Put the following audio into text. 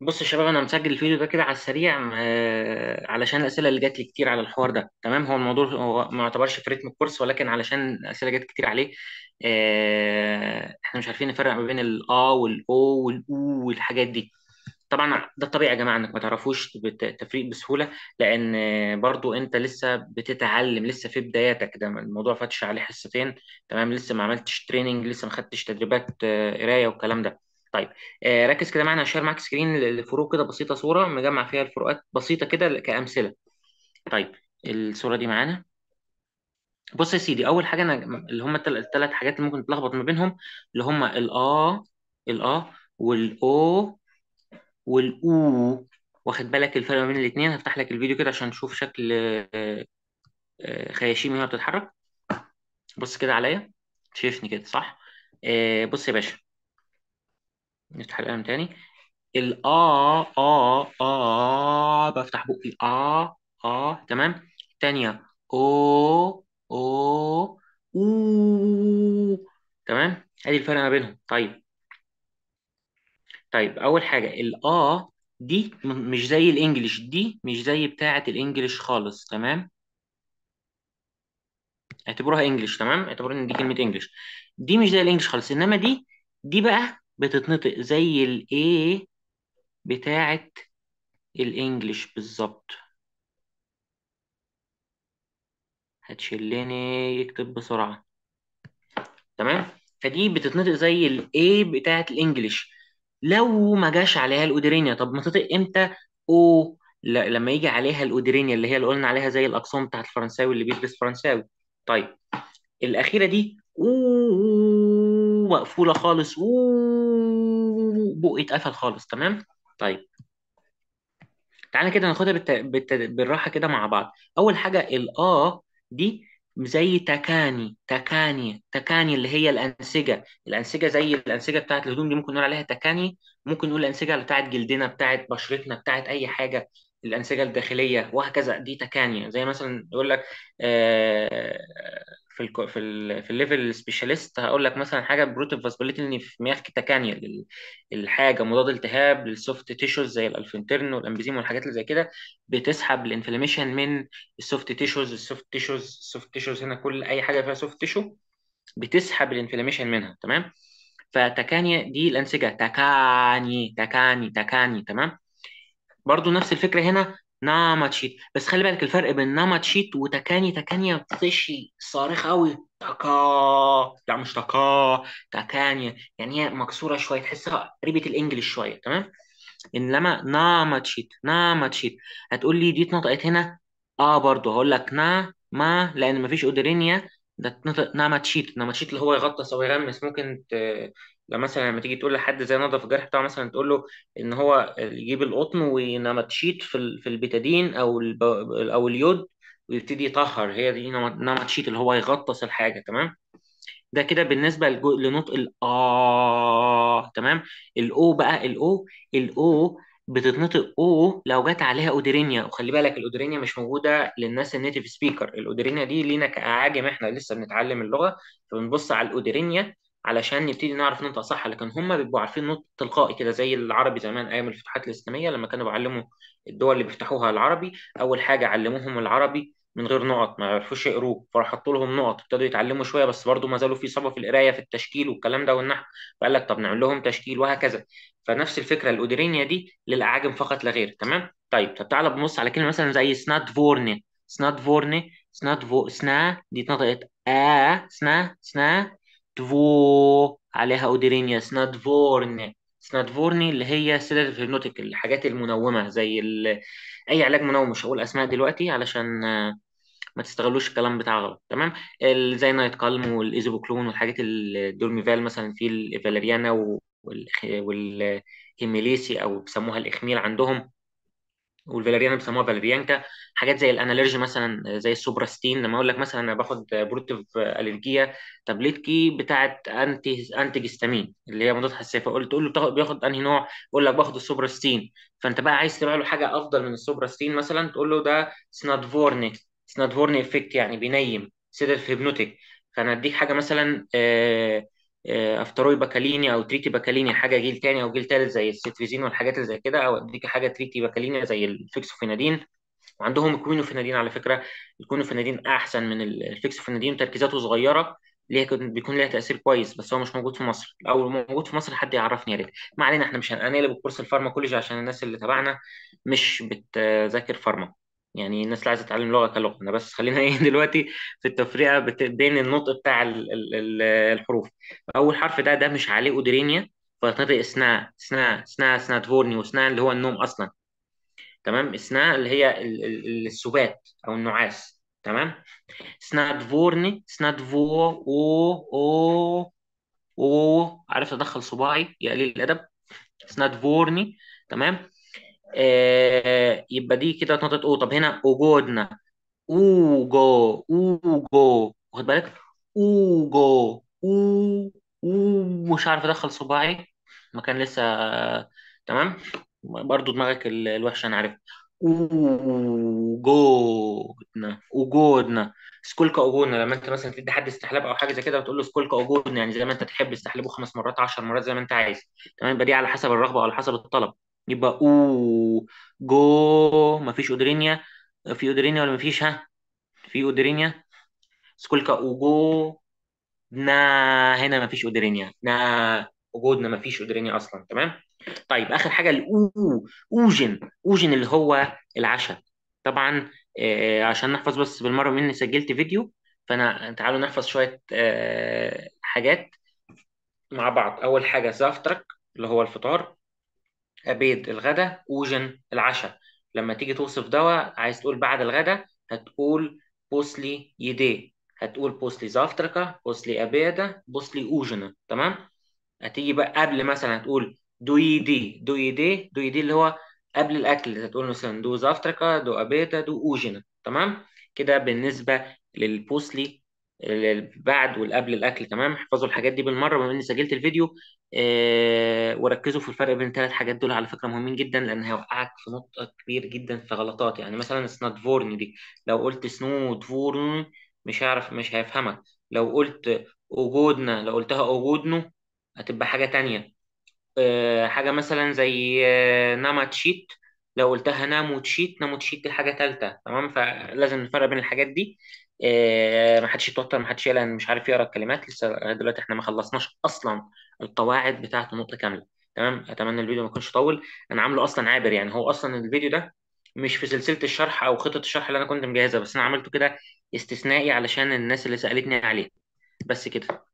بص يا شباب انا مسجل الفيديو ده كده على السريع آه، علشان الاسئله اللي جات لي كتير على الحوار ده تمام هو الموضوع هو ما يعتبرش في ريتم الكورس ولكن علشان الاسئله جت كتير عليه آه، احنا مش عارفين نفرق ما بين الا والاو والاو والحاجات دي طبعا ده الطبيعي يا جماعه انك ما تعرفوش التفريق بسهوله لان برضو انت لسه بتتعلم لسه في بداياتك ده الموضوع فاتش عليه حصتين تمام لسه ما عملتش تريننج لسه ما خدتش تدريبات آه، قرايه والكلام ده طيب آه ركز كده معانا هشير معاك سكرين لفروق كده بسيطه صوره مجمع فيها الفروقات بسيطه كده كامثله طيب الصوره دي معانا بص يا سيدي اول حاجه انا اللي هم الثلاث حاجات اللي ممكن تتلخبط ما بينهم اللي هم الا الا والاو والاو واخد بالك الفرق ما بين الاثنين هفتح لك الفيديو كده عشان تشوف شكل خياشيم هنا بتتحرك بص كده عليا شايفني كده صح بص يا باشا نفتح القلم تاني ال آ آ آ بفتح بقي آ آ تمام تانية أو أو أو تمام ادي الفرق ما بينهم طيب طيب اول حاجه ال الآ دي مش زي الانجليش دي مش زي بتاعه الانجليش خالص تمام اعتبروها انجليش تمام اعتبروا ان دي كلمه انجليش دي مش زي الانجليش خالص انما دي دي بقى بتتنطق زي الاي A بتاعة الإنجليش بالظبط هتشلني يكتب بسرعة تمام فدي بتتنطق زي الاي A بتاعة الإنجليش لو ما جاش عليها الأودرينيا طب ما تطق إمتى أو لا لما يجي عليها الأودرينيا اللي هي اللي قلنا عليها زي الأقسام بتاعة الفرنساوي اللي بيدرس فرنساوي طيب الأخيرة دي أوه ومقفوله خالص وبقي اتقفل خالص تمام طيب تعالى كده ناخدها بالت... بالت... بالراحه كده مع بعض اول حاجه الاه دي زي تكاني تكاني تكاني اللي هي الانسجه الانسجه زي الانسجه بتاعت الهدوم دي ممكن نقول عليها تكاني ممكن نقول الانسجه بتاعت جلدنا بتاعت بشرتنا بتاعت اي حاجه الانسجه الداخليه وهكذا دي تكاني زي مثلا يقول لك آه في الـ في الـ في الليفل سبيشاليست هقول لك مثلا حاجه بروتين ان في مياه كيتاكانيا الحاجه مضاد التهاب للسوفت تيشوز زي الالفنترن والامبيزيم والحاجات اللي زي كده بتسحب الانفلاميشن من السوفت تيشوز السوفت تيشوز السوفت تيشوز هنا كل اي حاجه فيها سوفت تيشو بتسحب الانفلاميشن منها تمام فتكانيا دي الانسجه تاكاني تاكاني تاكاني تمام برضو نفس الفكره هنا ناماتشيت بس خلي بالك الفرق بين ناماتشيت وتكاني تكانيا بتشي صارخ قوي تكا لا مش تكا تكانيا يعني هي مكسوره شويه تحسها قريبه الانجليش شويه تمام انما ناماتشيت ناماتشيت هتقول لي دي اتنطقت هنا اه برضه هقول لك نا ما لان مفيش اودرينيا ده اتنطق ناماتشيت ناماتشيت اللي هو يغطس او يغمس ممكن ت... لما يعني مثلا لما تيجي تقول لحد زي نظف الجرح بتاعه مثلا تقول له ان هو يجيب القطن وينمتشيت في في البتادين او او اليود ويبتدي يطهر هي دي نمتشيت اللي هو يغطس الحاجه تمام ده كده بالنسبه لنطق ال آه تمام الاو بقى الاو الاو بتتنطق او لو جت عليها اودرينيا وخلي بالك الاودرينيا مش موجوده للناس النيتيف سبيكر الاودرينيا دي لينا كاعاجم احنا لسه بنتعلم اللغه فبنبص على الاودرينيا علشان نبتدي نعرف ننطق صح لكن هم بيبقوا عارفين نطق تلقائي كده زي العربي زمان ايام الفتوحات الاسلاميه لما كانوا بيعلموا الدول اللي بيفتحوها العربي اول حاجه علموهم العربي من غير نقط ما يعرفوش يقروه فحطوا لهم نقط ابتدوا يتعلموا شويه بس برضه ما زالوا في صعوبه في القرايه في التشكيل والكلام ده والنحو فقال لك طب نعمل لهم تشكيل وهكذا فنفس الفكره الاودرينيا دي للاعاجم فقط لا غير تمام طيب طب تعالى بنبص على كلمه مثلا زي سنات فورني سنات فورني سنات فو سنا دي نطقت آ آه. سنا سنا دفو عليها اوديرينيا سنادفورن سنادفورني اللي هي سيداتيف هيبنوتيك الحاجات المنومه زي ال... اي علاج منوم مش هقول اسماء دلوقتي علشان ما تستغلوش الكلام بتاع غلط تمام زي نايت كالم والايزوبوكلون والحاجات الدورميفال مثلا في الفاليريانا والهيميليسي او بيسموها الاخميل عندهم والفاليريانا بيسموها فاليريانكا حاجات زي الانالرجي مثلا زي السوبراستين لما اقول لك مثلا انا باخد بروتيف الرجيه تابلتكي بتاعه انتي انتيجستامين اللي هي مضاد حساسيه فقلت تقول له بياخد انهي نوع يقول لك باخد السوبراستين فانت بقى عايز تبيع له حاجه افضل من السوبراستين مثلا تقول له ده سنادفورني سنادفورني افكت يعني بينيم سيدر هيبنوتيك فانا اديك حاجه مثلا آه آه، افتروي باكاليني او تريتي باكاليني حاجه جيل تاني او جيل تالت زي السيتريزين والحاجات اللي زي كده او اديك حاجه تريتي باكاليني زي الفيكسوفينادين وعندهم الكوينوفينادين على فكره الكوينوفينادين احسن من الفيكسوفينادين تركيزاته صغيره ليه بيكون ليها تاثير كويس بس هو مش موجود في مصر او موجود في مصر حد يعرفني يا ريت ما علينا احنا مش هنقلب الكورس الفارماكولوجي عشان الناس اللي تبعنا مش بتذاكر فارما يعني الناس اللي عايزه تتعلم لغه كلغه انا بس خلينا ايه دلوقتي في التفرقه بين النطق بتاع الـ الـ الحروف اول حرف ده ده مش عليه اودرينيا فتنطق سنا سنا سنا سنا تفورني وسنا اللي هو النوم اصلا تمام سنا اللي هي السبات او النعاس تمام سنا دفورني سنا دفو او او او عرفت ادخل صباعي يا قليل الادب سنا دفورني تمام آه يبقى دي كده نقطة او طب هنا وجودنا اوجو اوجو واخد بالك اوجو او او مش عارف ادخل صباعي مكان لسه تمام برضو دماغك الوحشة انا عارف اوجودنا اوجودنا سكولكا اوجودنا لما انت مثلا تدي حد استحلاب او حاجه زي كده وتقول له سكولكا اوجودنا يعني زي ما انت تحب استحلابه خمس مرات 10 مرات زي ما انت عايز تمام يبقى دي على حسب الرغبه او على حسب الطلب يبقى او جو مفيش اودرينيا في اودرينيا ولا مفيش ها في اودرينيا سكولكا او جو نا هنا مفيش اودرينيا نا وجودنا مفيش اودرينيا اصلا تمام طيب اخر حاجه الاو اوجن اوجن اللي هو العشاء طبعا آه عشان نحفظ بس بالمره مني سجلت فيديو فانا تعالوا نحفظ شويه آه حاجات مع بعض اول حاجه زافترك اللي هو الفطار بيض الغداء اوجن العشاء لما تيجي توصف دواء عايز تقول بعد الغداء هتقول بوسلي يدي هتقول بوسلي زافتركا بوسلي ابيدا بوسلي أوجن تمام هتيجي بقى قبل مثلا هتقول دو يدي دو يدي دو يدي اللي هو قبل الاكل هتقول مثلا دو زافتركا دو ابيدا دو أوجن تمام كده بالنسبه للبوسلي بعد والقبل الاكل تمام احفظوا الحاجات دي بالمره بما اني سجلت الفيديو آه وركزوا في الفرق بين الثلاث حاجات دول على فكره مهمين جدا لان هيوقعك في نقطه كبير جدا في غلطات يعني مثلا فورن دي لو قلت سنو دفورن مش هيعرف مش هيفهمك لو قلت اوجودنا لو قلتها اوجودنو هتبقى حاجه تانية آه، حاجه مثلا زي آه، ناماتشيت لو قلتها تشيت نامو تشيت دي حاجه تالتة تمام فلازم نفرق بين الحاجات دي آه، ما حدش يتوتر ما حدش يقلق مش عارف يقرا الكلمات لسه لغايه دلوقتي احنا ما خلصناش اصلا القواعد بتاعه النطق كامله تمام اتمنى الفيديو ما يكونش طول انا عامله اصلا عابر يعني هو اصلا الفيديو ده مش في سلسله الشرح او خطه الشرح اللي انا كنت مجهزها بس انا عملته كده استثنائي علشان الناس اللي سالتني عليه بس كده